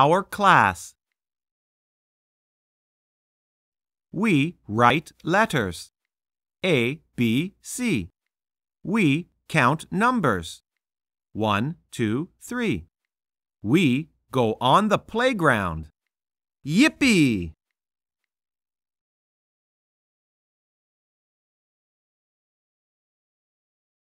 Our class. We write letters. A, B, C. We count numbers. One, two, three. We go on the playground. Yippee!